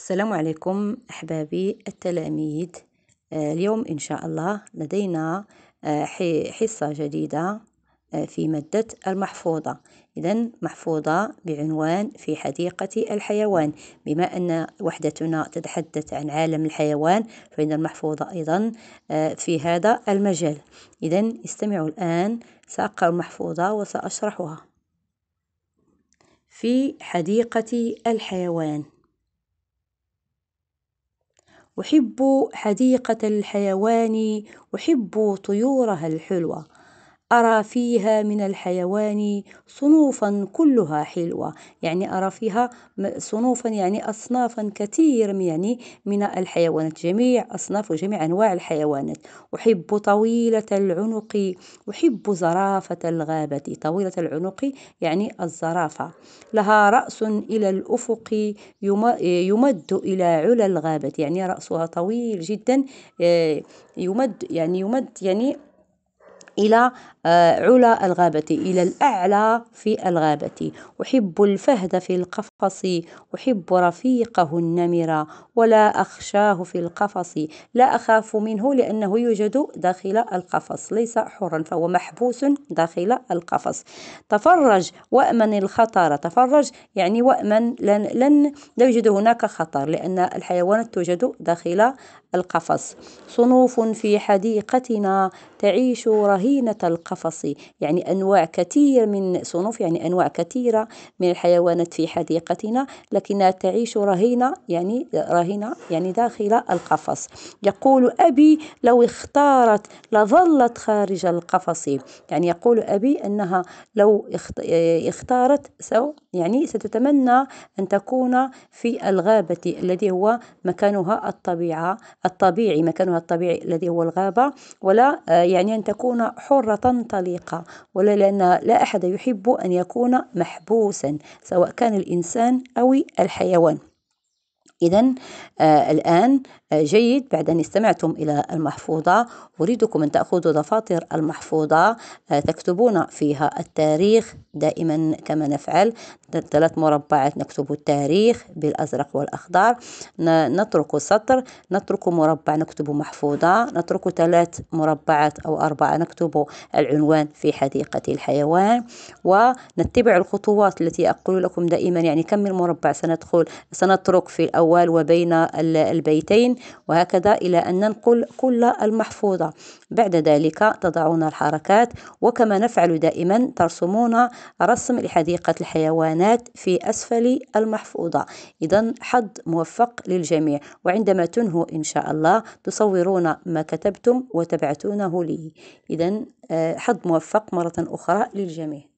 السلام عليكم أحبابي التلاميذ آه، اليوم إن شاء الله لدينا آه، حصة جديدة آه، في مادة المحفوظة إذا محفوظة بعنوان في حديقة الحيوان بما أن وحدتنا تتحدث عن عالم الحيوان فإن المحفوظة أيضا في هذا المجال إذا استمعوا الآن سأقرأ المحفوظة وسأشرحها في حديقة الحيوان أحب حديقة الحيوان أحب طيورها الحلوة أرى فيها من الحيوان صنوفا كلها حلوة يعني أرى فيها صنوفا يعني أصنافا كثير يعني من الحيوانات جميع أصناف وجميع أنواع الحيوانات أحب طويلة العنق أحب زرافة الغابة طويلة العنق يعني الزرافة لها رأس إلى الأفق يمد إلى علا الغابة يعني رأسها طويل جدا آه، يمد يعني يمد يعني إلى آه، علا الغابة إلى الأعلى في الغابة أحب الفهد في القفا القفص أحب رفيقه النمر ولا أخشاه في القفص لا أخاف منه لأنه يوجد داخل القفص ليس حرا فهو محبوس داخل القفص تفرج وأمن الخطر تفرج يعني وأمن لن, لن لا يوجد هناك خطر لأن الحيوانات توجد داخل القفص صنوف في حديقتنا تعيش رهينة القفص يعني أنواع كثير من صنوف يعني أنواع كثيرة من الحيوانات في حديقة منطقتنا لكنها تعيش رهينة يعني رهينة يعني داخل القفص يقول أبي لو اختارت لظلت خارج القفص يعني يقول أبي أنها لو اختارت سو يعني ستتمنى أن تكون في الغابة الذي هو مكانها الطبيعة الطبيعي مكانها الطبيعي الذي هو الغابة ولا يعني أن تكون حرة طليقة ولا لأن لا أحد يحب أن يكون محبوسا سواء كان الإنسان الإنسان أو الحيوان إذا آه الآن آه جيد بعد أن استمعتم إلى المحفوظة أريدكم أن تأخذوا دفاتر المحفوظة آه تكتبون فيها التاريخ دائما كما نفعل ثلاث مربعات نكتب التاريخ بالأزرق والأخضر نترك سطر نترك مربع نكتب محفوظة نترك ثلاث مربعات أو أربعة نكتب العنوان في حديقة الحيوان ونتبع الخطوات التي أقول لكم دائما يعني كم من مربع سندخل سنترك في الأول الجوال وبين البيتين وهكذا إلى أن ننقل كل المحفوظة بعد ذلك تضعون الحركات وكما نفعل دائما ترسمون رسم لحديقة الحيوانات في أسفل المحفوظة إذا حظ موفق للجميع وعندما تنهوا إن شاء الله تصورون ما كتبتم وتبعتونه لي إذا آه، حظ موفق مرة أخرى للجميع